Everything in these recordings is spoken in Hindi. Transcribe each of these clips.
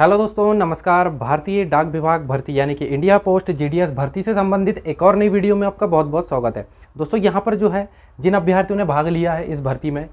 हेलो दोस्तों नमस्कार भारतीय डाक विभाग भर्ती यानी कि इंडिया पोस्ट जीडीएस भर्ती से संबंधित एक और नई वीडियो में आपका बहुत बहुत स्वागत है दोस्तों यहाँ पर जो है जिन अभ्यर्थियों ने भाग लिया है इस भर्ती में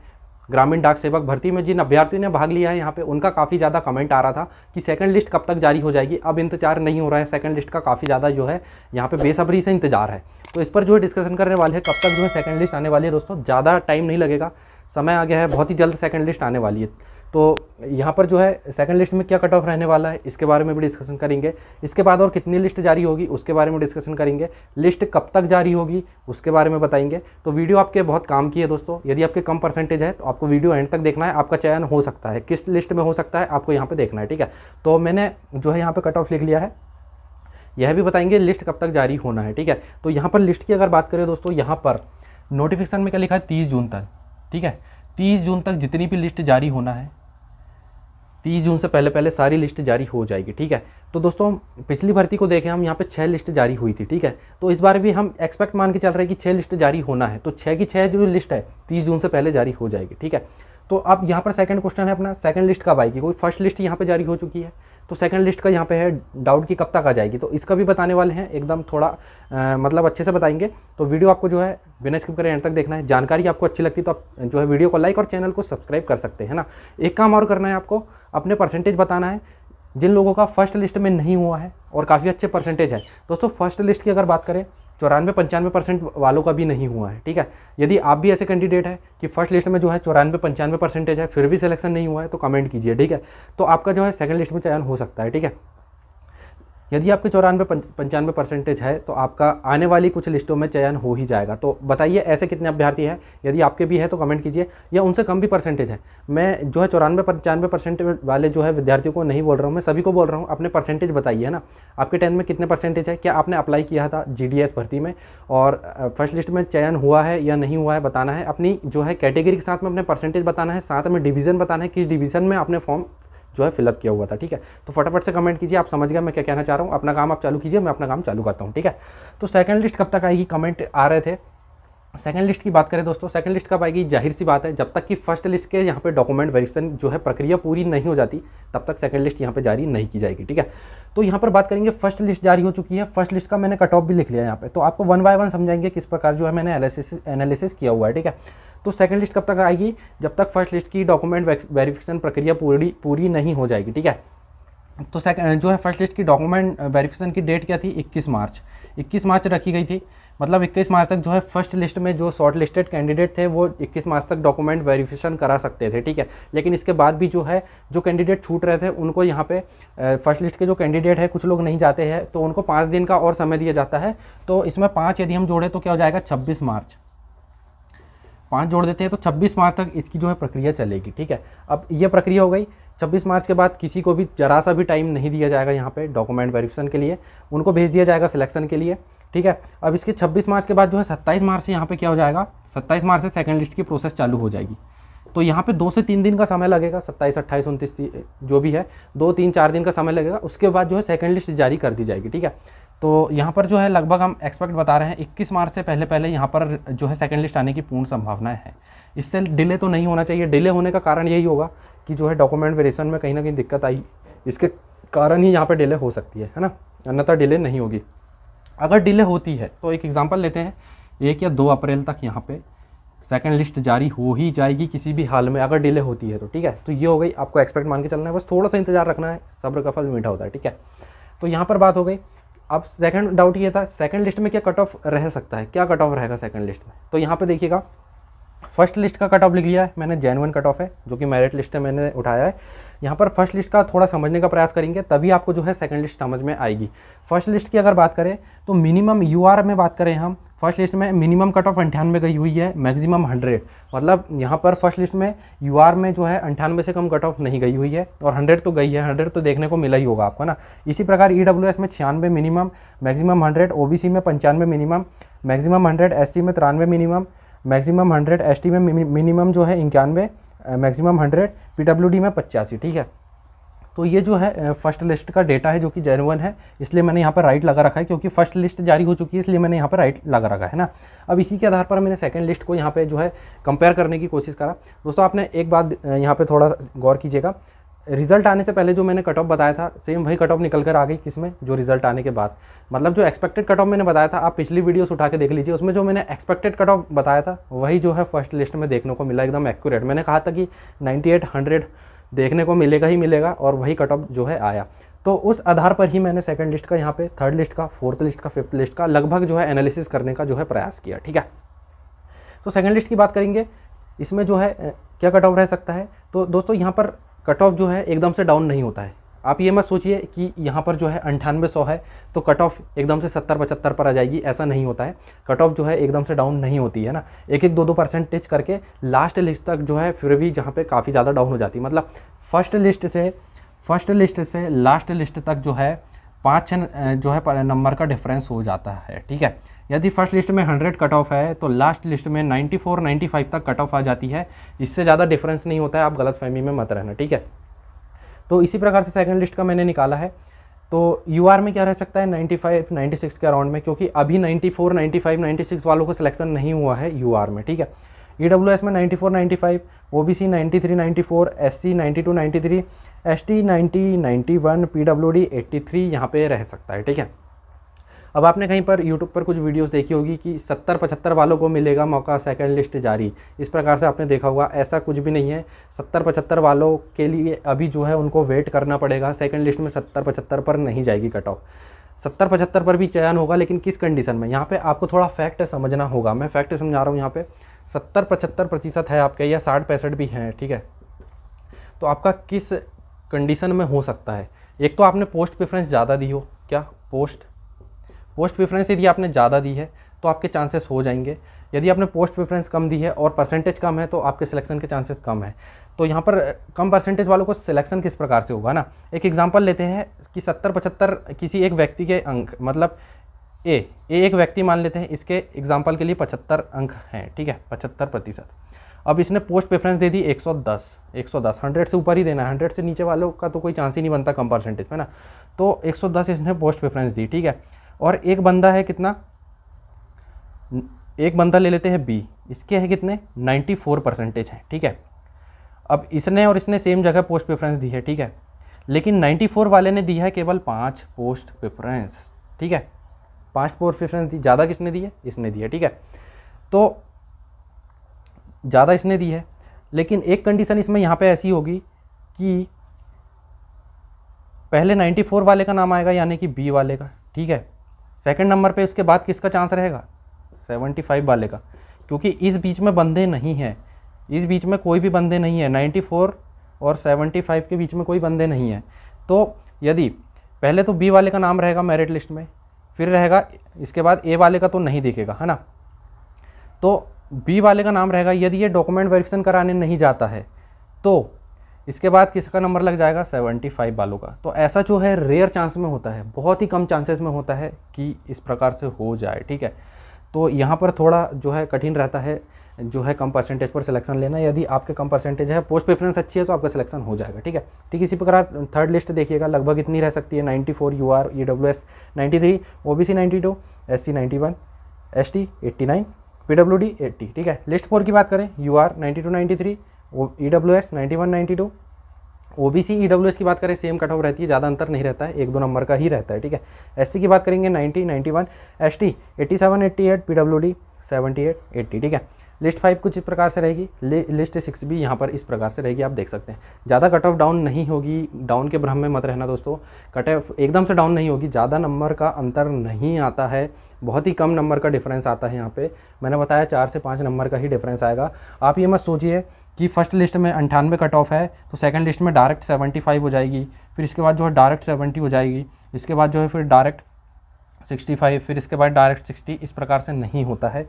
ग्रामीण डाक सेवक भर्ती में जिन अभ्यर्थियों ने भाग लिया है यहाँ पे उनका काफ़ी ज़्यादा कमेंट आ रहा था कि सेकंड लिस्ट कब तक जारी हो जाएगी अब इंतजार नहीं हो रहा है सेकंड लिस्ट का काफ़ी ज़्यादा जो है यहाँ पे बेसब्री से इंतजार है तो इस पर जो है डिस्कशन करने वाले हैं कब तक जो है सेकंड लिस्ट आने वाली है दोस्तों ज़्यादा टाइम नहीं लगेगा समय आ गया है बहुत ही जल्द सेकेंड लिस्ट आने वाली है तो यहाँ पर जो है सेकंड लिस्ट में क्या कट ऑफ रहने वाला है इसके बारे में भी डिस्कशन करेंगे इसके बाद और कितनी लिस्ट जारी होगी उसके बारे में डिस्कशन करेंगे लिस्ट कब तक जारी होगी उसके बारे में बताएंगे तो वीडियो आपके बहुत काम की है दोस्तों यदि आपके कम परसेंटेज है तो आपको वीडियो एंड तक देखना है आपका चयन हो सकता है किस लिस्ट में हो सकता है आपको यहाँ पर देखना है ठीक है तो मैंने जो है यहाँ पर कट ऑफ लिख लिया है यह भी बताएंगे लिस्ट कब तक जारी होना है ठीक है तो यहाँ पर लिस्ट की अगर बात करें दोस्तों यहाँ पर नोटिफिकेशन में क्या लिखा है तीस जून तक ठीक है तीस जून तक जितनी भी लिस्ट जारी होना है तीस जून से पहले पहले सारी लिस्ट जारी हो जाएगी ठीक है तो दोस्तों पिछली भर्ती को देखें हम यहाँ पे छः लिस्ट जारी हुई थी ठीक है तो इस बार भी हम एक्सपेक्ट मान के चल रहे हैं कि छः लिस्ट जारी होना है तो छः की छः जो लिस्ट है तीस जून से पहले जारी हो जाएगी ठीक है तो अब यहाँ पर सेकंड क्वेश्चन है अपना सेकंड लिस्ट कब आएगी कोई फर्स्ट लिस्ट यहाँ पर जारी हो चुकी है तो सेकंड लिस्ट का यहाँ पे है डाउट की कब तक आ जाएगी तो इसका भी बताने वाले हैं एकदम थोड़ा आ, मतलब अच्छे से बताएंगे तो वीडियो आपको जो है बिना स्किप करें एंड तक देखना है जानकारी आपको अच्छी लगती तो आप जो है वीडियो को लाइक और चैनल को सब्सक्राइब कर सकते हैं ना एक काम और करना है आपको अपने परसेंटेज बताना है जिन लोगों का फर्स्ट लिस्ट में नहीं हुआ है और काफ़ी अच्छे परसेंटेज है दोस्तों फर्स्ट लिस्ट की अगर बात करें चौरानवे पंचानवे परसेंट वालों का भी नहीं हुआ है ठीक है यदि आप भी ऐसे कैंडिडेट है कि फर्स्ट लिस्ट में जो है चौरानवे पंचानवे परसेंटेज है फिर भी सिलेक्शन नहीं हुआ है तो कमेंट कीजिए ठीक है तो आपका जो है सेकंड लिस्ट में चयन हो सकता है ठीक है यदि आपके चौरानवे पंचानवे परसेंटेज है तो आपका आने वाली कुछ लिस्टों में चयन हो ही जाएगा तो बताइए ऐसे कितने अभ्यर्थी हैं यदि आपके भी है तो कमेंट कीजिए या उनसे कम भी परसेंटेज है मैं जो है चौरानवे पंचानवे परसेंट वाले जो है विद्यार्थियों को नहीं बोल रहा हूँ मैं सभी को बोल रहा हूँ अपने परसेंटेज बताइए ना आपके टेंथ में कितने परसेंटेज है क्या आपने अप्लाई किया था जी भर्ती में और फर्स्ट लिस्ट में चयन हुआ है या नहीं हुआ है बताना है अपनी जो है कैटेगरी के साथ में अपने परसेंटेज बताना है साथ में डिवीज़न बताना है किस डिवीज़न में आपने फॉर्म जो है फिलअप किया हुआ था ठीक है तो फटाफट से कमेंट कीजिए आप समझ गए मैं क्या कहना चाह रहा हूँ अपना काम आप चालू कीजिए मैं अपना काम चालू करता हूँ ठीक है तो सेकंड लिस्ट कब तक आएगी कमेंट आ रहे थे सेकंड लिस्ट की बात करें दोस्तों सेकंड लिस्ट कब आएगी जाहिर सी बात है जब तक कि फर्स्ट लिस्ट के यहाँ पे डॉक्यूमेंट वेरिफिकेशन जो है प्रक्रिया पूरी नहीं हो जाती तब तक सेकंड लिस्ट यहाँ पे जारी नहीं की जाएगी ठीक है तो यहाँ पर बात करेंगे फर्स्ट लिस्ट जारी हो चुकी है फर्स्ट लिस्ट का मैंने कट ऑफ भी लिख लिया यहाँ पे तो आपको वन बाय वन समझाएंगे किस प्रकार जो है मैंने एनालिसिस एनालिसिस किया हुआ है ठीक है तो सेकेंड लिस्ट कब तक आएगी जब तक फर्स्ट लिस्ट की डॉक्यूमेंट वेरिफिकेशन प्रक्रिया पूरी पूरी नहीं हो जाएगी ठीक है तो सेकंड जो है फर्स्ट लिस्ट की डॉक्यूमेंट वेरिफिकेशन की डेट क्या थी 21 मार्च 21 मार्च रखी गई थी मतलब 21 मार्च तक जो है फर्स्ट लिस्ट में जो शॉर्ट लिस्टेड कैंडिडेट थे वो 21 मार्च तक डॉक्यूमेंट वेरिफिकेशन करा सकते थे ठीक है लेकिन इसके बाद भी जो है जो कैंडिडेट छूट रहे थे उनको यहाँ पे फर्स्ट लिस्ट के जो कैंडिडेट है कुछ लोग नहीं जाते हैं तो उनको पाँच दिन का और समय दिया जाता है तो इसमें पाँच यदि हम जोड़े तो क्या हो जाएगा छब्बीस मार्च पाँच जोड़ देते हैं तो छब्बीस मार्च तक इसकी जो है प्रक्रिया चलेगी ठीक है अब ये प्रक्रिया हो गई छब्बीस मार्च के बाद किसी को भी जरा सा भी टाइम नहीं दिया जाएगा यहाँ पे डॉक्यूमेंट वेरिफिकेशन के लिए उनको भेज दिया जाएगा सिलेक्शन के लिए ठीक है अब इसके 26 मार्च के बाद जो है 27 मार्च से यहाँ पर क्या हो जाएगा सत्ताईस मार्च से सेकंड लिस्ट की प्रोसेस चालू हो जाएगी तो यहाँ पे दो से तीन दिन का समय लगेगा सत्ताईस अट्ठाईस उनतीस जो भी है दो तीन चार दिन का समय लगेगा उसके बाद जो है सेकंड लिस्ट जारी कर दी जाएगी ठीक है तो यहाँ पर जो है लगभग हम एक्सपेक्ट बता रहे हैं 21 मार्च से पहले पहले यहाँ पर जो है सेकेंड लिस्ट आने की पूर्ण संभावना है इससे डिले तो नहीं होना चाहिए डिले होने का कारण यही होगा कि जो है डॉक्यूमेंट वेरिएशन में कहीं ना कहीं दिक्कत आई इसके कारण ही यहाँ पर डिले हो सकती है है ना अन्यथा डिले नहीं होगी अगर डिले होती है तो एक एग्ज़ाम्पल लेते हैं एक या दो अप्रैल तक यहाँ पे सेकंड लिस्ट जारी हो ही जाएगी किसी भी हाल में अगर डिले होती है तो ठीक है तो ये हो गई आपको एक्सपेक्ट मान के चलना है बस थोड़ा सा इंतजार रखना है सब्र का फल मीठा होता है ठीक है तो यहाँ पर बात हो गई अब सेकंड डाउट ये था सेकंड लिस्ट में क्या कट ऑफ रह सकता है क्या कट ऑफ रहेगा सेकंड लिस्ट में तो यहाँ पे देखिएगा फर्स्ट लिस्ट का कट ऑफ लिख लिया है मैंने जेनवन कट ऑफ है जो कि मेरिट लिस्ट है मैंने उठाया है यहाँ पर फर्स्ट लिस्ट का थोड़ा समझने का प्रयास करेंगे तभी आपको जो है सेकंड लिस्ट समझ में आएगी फर्स्ट लिस्ट की अगर बात करें तो मिनिमम यू में बात करें हम फर्स्ट लिस्ट में मिनिमम कट ऑफ अंठानवे गई हुई है मैक्सिमम हंड्रेड मतलब यहाँ पर फर्स्ट लिस्ट में यू आर में जो है अंठानवे से कम कट ऑफ नहीं गई हुई है और हंड्रेड तो गई है हंड्रेड तो देखने को मिला ही होगा आपको ना इसी प्रकार ई डब्ल्यू एस में छियानवे minimum maximum hundred O B C में पंचानवे minimum maximum hundred S C में तिरानवे minimum maximum hundred S T में मिनिमम जो है इक्यानवे maximum hundred P W D में पचासी ठीक है तो ये जो है फर्स्ट लिस्ट का डेटा है जो कि जेनवन है इसलिए मैंने यहाँ पर राइट लगा रखा है क्योंकि फर्स्ट लिस्ट जारी हो चुकी है इसलिए मैंने यहाँ पर राइट लगा रखा है ना अब इसी के आधार पर मैंने सेकंड लिस्ट को यहाँ पे जो है कंपेयर करने की कोशिश करा दोस्तों आपने एक बात यहाँ पर थोड़ा गौर कीजिएगा रिजल्ट आने से पहले जो मैंने कट ऑफ बताया था सेम वही कट ऑफ निकल कर आ गई किसमें जो रिजल्ट आने के बाद मतलब जो एक्सपेक्टेड कट ऑफ मैंने बताया था आप पिछली वीडियोस उठा के देख लीजिए उसमें जो मैंने एक्सपेक्टेड कट ऑफ बताया था वही जो है फर्स्ट लिस्ट में देखने को मिला एकदम एक्यूरेट मैंने कहा था कि एट हंड्रेड देखने को मिलेगा ही मिलेगा और वही कट ऑफ जो है आया तो उस आधार पर ही मैंने सेकंड लिस्ट का यहाँ पे थर्ड लिस्ट का फोर्थ लिस्ट का फिफ्थ लिस्ट का लगभग जो है एनालिसिस करने का जो है प्रयास किया ठीक है तो सेकंड लिस्ट की बात करेंगे इसमें जो है क्या कट ऑफ रह सकता है तो दोस्तों यहाँ पर कट ऑफ जो है एकदम से डाउन नहीं होता है आप ये मत सोचिए कि यहाँ पर जो है अंठानवे सौ है तो कट ऑफ एकदम से सत्तर पचहत्तर पर आ जाएगी ऐसा नहीं होता है कट ऑफ जो है एकदम से डाउन नहीं होती है ना एक एक दो दो परसेंटेज करके लास्ट लिस्ट तक जो है फिर भी जहाँ पे काफ़ी ज़्यादा डाउन हो जाती है मतलब फर्स्ट लिस्ट से फर्स्ट लिस्ट से लास्ट लिस्ट तक जो है पाँच छः जो है नंबर का डिफरेंस हो जाता है ठीक है यदि फर्स्ट लिस्ट में 100 कट ऑफ है तो लास्ट लिस्ट में 94, 95 तक कट ऑफ आ जाती है इससे ज़्यादा डिफरेंस नहीं होता है आप गलत फहमी में मत रहना ठीक है तो इसी प्रकार से सेकंड लिस्ट का मैंने निकाला है तो यू में क्या रह सकता है 95, 96 के अराउंड में क्योंकि अभी 94, 95, 96 वालों को सिलेक्शन नहीं हुआ है यू में ठीक है ई e में 94, 95, O B C ninety three ninety four S C ninety two ninety three S T ninety ninety one P D eighty three यहाँ पर रह सकता है ठीक है अब आपने कहीं पर यूट्यूब पर कुछ वीडियोस देखी होगी कि सत्तर पचहत्तर वालों को मिलेगा मौका सेकंड लिस्ट जारी इस प्रकार से आपने देखा होगा ऐसा कुछ भी नहीं है सत्तर पचहत्तर वालों के लिए अभी जो है उनको वेट करना पड़ेगा सेकेंड लिस्ट में सत्तर पचहत्तर पर नहीं जाएगी कट ऑफ सत्तर पचहत्तर पर भी चयन होगा लेकिन किस कंडीशन में यहाँ पर आपको थोड़ा फैक्ट समझना होगा मैं फैक्ट समझा रहा हूँ यहाँ पर सत्तर पचहत्तर प्रतिशत है आपके या साठ पैंसठ भी हैं ठीक है तो आपका किस कंडीशन में हो सकता है एक तो आपने पोस्ट प्रेफरेंस ज़्यादा दी हो क्या पोस्ट पोस्ट प्रेफरेंस यदि आपने ज़्यादा दी है तो आपके चांसेस हो जाएंगे यदि आपने पोस्ट प्रेफरेंस कम दी है और परसेंटेज कम है तो आपके सिलेक्शन के चांसेस कम है तो यहाँ पर कम परसेंटेज वालों को सिलेक्शन किस प्रकार से होगा ना एक एग्जांपल लेते हैं कि सत्तर पचहत्तर किसी एक व्यक्ति के अंक मतलब ए ए एक व्यक्ति मान लेते हैं इसके एग्जाम्पल के लिए पचहत्तर अंक हैं ठीक है पचहत्तर प्रतिशत अब इसने पोस्ट प्रेफरेंस दे दी 110 110 दस से ऊपर ही देना है हंड्रेड से नीचे वालों का तो कोई चांस ही नहीं बनता कम परसेंटेज में ना तो 110 इसने पोस्ट प्रेफरेंस दी ठीक है और एक बंदा है कितना एक बंदा ले लेते हैं बी इसके है कितने 94 परसेंटेज है ठीक है अब इसने और इसने सेम जगह पोस्ट प्रेफरेंस दी है ठीक है लेकिन 94 वाले ने दिया है केवल पाँच पोस्ट प्रेफरेंस ठीक है पाँच पोस्ट प्रेफरेंस दी ज़्यादा किसने दी है इसने दी है ठीक है तो ज़्यादा इसने दी है लेकिन एक कंडीशन इसमें यहाँ पर ऐसी होगी कि पहले फोर वाले का नाम आएगा यानी कि बी वाले का ठीक है सेकंड नंबर पे उसके बाद किसका चांस रहेगा 75 वाले का क्योंकि इस बीच में बंदे नहीं हैं इस बीच में कोई भी बंदे नहीं नाइन्टी 94 और 75 के बीच में कोई बंदे नहीं हैं तो यदि पहले तो बी वाले का नाम रहेगा मेरिट लिस्ट में फिर रहेगा इसके बाद ए वाले का तो नहीं दिखेगा है ना तो बी वाले का नाम रहेगा यदि ये डॉक्यूमेंट वेरिफिकेशन कराने नहीं जाता है तो इसके बाद किसका नंबर लग जाएगा 75 वालों का तो ऐसा जो है रेयर चांस में होता है बहुत ही कम चांसेस में होता है कि इस प्रकार से हो जाए ठीक है तो यहाँ पर थोड़ा जो है कठिन रहता है जो है कम परसेंटेज पर सिलेक्शन लेना यदि आपके कम परसेंटेज है पोस्ट प्रेफरेंस अच्छी है तो आपका सिलेक्शन हो जाएगा ठीक है ठीक तो इसी प्रकार थर्ड लिस्ट देखिएगा लगभग इतनी रह सकती है 94 four U R E e W S ninety three O B C ninety two S C ninety one S T eighty nine P W D eighty ठीक है लिस्ट फोर की बात करें U R ninety two ninety three E W S ninety one ninety two O B C E W S की बात करें सेम कट ऑफ रहती है ज़्यादा अंतर नहीं रहता है एक दो नंबर का ही रहता है ठीक है एस सी की बात करेंगे ninety ninety one S T eighty seven eighty eight P W D seventy eight eighty ठीक है लिस्ट फाइव कुछ इस प्रकार से रहेगी लिस्ट सिक्स भी यहाँ पर इस प्रकार से रहेगी आप देख सकते हैं ज़्यादा कट ऑफ डाउन नहीं होगी डाउन के भ्रम में मत रहना दोस्तों कट ऑफ एकदम से डाउन नहीं होगी ज़्यादा नंबर का अंतर नहीं आता है बहुत ही कम नंबर का डिफरेंस आता है यहाँ पे मैंने बताया चार से पाँच नंबर का ही डिफरेंस आएगा आप ये मत सोचिए कि फर्स्ट लिस्ट में अंठानवे कट ऑफ है तो सेकंड लिस्ट में डायरेक्ट सेवेंटी फाइव हो जाएगी फिर इसके बाद जो है डायरेक्ट सेवेंटी हो जाएगी इसके बाद जो है फिर डायरेक्ट सिक्सटी फाइव फिर इसके बाद डायरेक्ट सिक्सटी इस प्रकार से नहीं होता है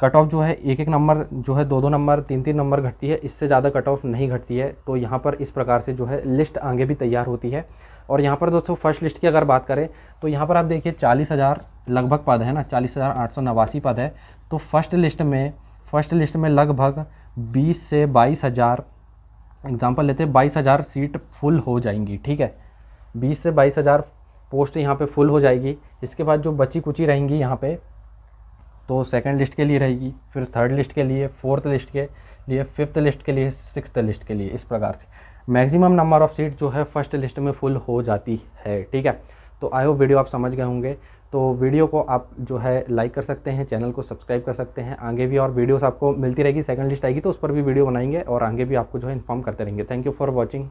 कट ऑफ जो है एक एक नंबर जो है दो दो नंबर तीन तीन नंबर घटती है इससे ज़्यादा कट ऑफ नहीं घटती है तो यहाँ पर इस प्रकार से जो है लिस्ट आगे भी तैयार होती है और यहाँ पर दोस्तों फर्स्ट लिस्ट की अगर बात करें तो यहाँ पर आप देखिए चालीस हज़ार लगभग पद है ना चालीस हज़ार आठ सौ नवासी पद है तो फर्स्ट लिस्ट में फर्स्ट लिस्ट में लगभग बीस से बाईस हज़ार एग्ज़ाम्पल लेते हैं बाईस हज़ार सीट फुल हो जाएंगी ठीक है बीस से बाईस हज़ार पोस्ट यहाँ पे फुल हो जाएगी इसके बाद जो बची कुची रहेंगी यहाँ पे तो सेकंड लिस्ट के लिए रहेगी फिर थर्ड लिस्ट के लिए फोर्थ लिस्ट के लिए फिफ्थ लिस्ट के लिए सिक्स लिस्ट के लिए इस प्रकार से मैक्सिमम नंबर ऑफ़ सीट जो है फर्स्ट लिस्ट में फुल हो जाती है ठीक है तो आई होप वीडियो आप समझ गए होंगे तो वीडियो को आप जो है लाइक कर सकते हैं चैनल को सब्सक्राइब कर सकते हैं आगे भी और वीडियोस आपको मिलती रहेगी सेकंड लिस्ट आएगी तो उस पर भी वीडियो बनाएंगे और आगे भी आपको जो है इन्फॉर्म करते रहेंगे थैंक यू फॉर वॉचिंग